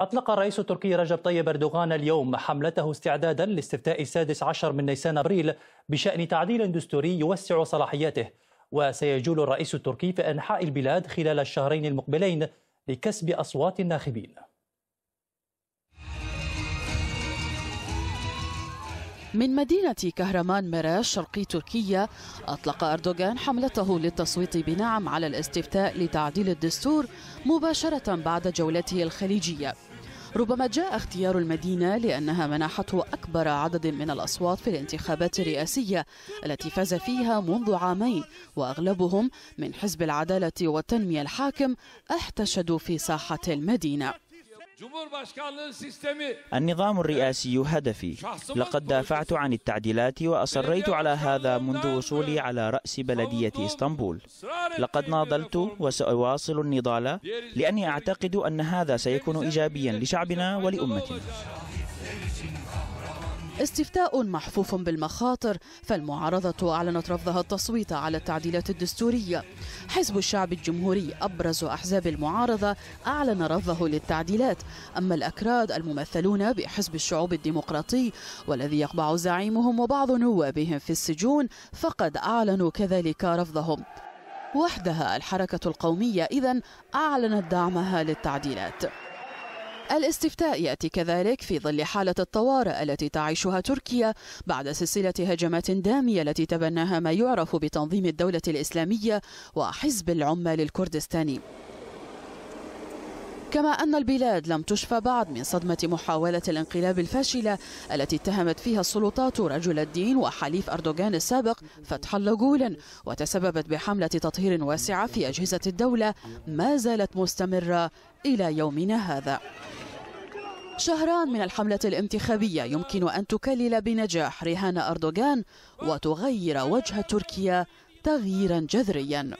أطلق الرئيس التركي رجب طيب أردوغان اليوم حملته استعدادا لاستفتاء السادس عشر من نيسان أبريل بشأن تعديل دستوري يوسع صلاحياته وسيجول الرئيس التركي في أنحاء البلاد خلال الشهرين المقبلين لكسب أصوات الناخبين من مدينة كهرمان مراش شرقي تركيا أطلق أردوغان حملته للتصويت بنعم على الاستفتاء لتعديل الدستور مباشرة بعد جولته الخليجية ربما جاء اختيار المدينة لأنها منحته أكبر عدد من الأصوات في الانتخابات الرئاسية التي فاز فيها منذ عامين وأغلبهم من حزب العدالة والتنمية الحاكم احتشدوا في ساحة المدينة النظام الرئاسي هدفي لقد دافعت عن التعديلات وأصريت على هذا منذ وصولي على رأس بلدية إسطنبول لقد ناضلت وسأواصل النضال لأني أعتقد أن هذا سيكون إيجابيا لشعبنا ولأمتنا استفتاء محفوف بالمخاطر فالمعارضة أعلنت رفضها التصويت على التعديلات الدستورية حزب الشعب الجمهوري أبرز أحزاب المعارضة أعلن رفضه للتعديلات أما الأكراد الممثلون بحزب الشعوب الديمقراطي والذي يقبع زعيمهم وبعض نوابهم في السجون فقد أعلنوا كذلك رفضهم وحدها الحركة القومية إذن أعلنت دعمها للتعديلات الاستفتاء يأتي كذلك في ظل حالة الطوارئ التي تعيشها تركيا بعد سلسلة هجمات دامية التي تبناها ما يعرف بتنظيم الدولة الإسلامية وحزب العمال الكردستاني كما أن البلاد لم تشفى بعد من صدمة محاولة الانقلاب الفاشلة التي اتهمت فيها السلطات رجل الدين وحليف أردوغان السابق فتح الله وتسببت بحملة تطهير واسعة في أجهزة الدولة ما زالت مستمرة إلى يومنا هذا شهران من الحملة الانتخابية يمكن أن تكلل بنجاح رهان أردوغان وتغير وجه تركيا تغييرا جذريا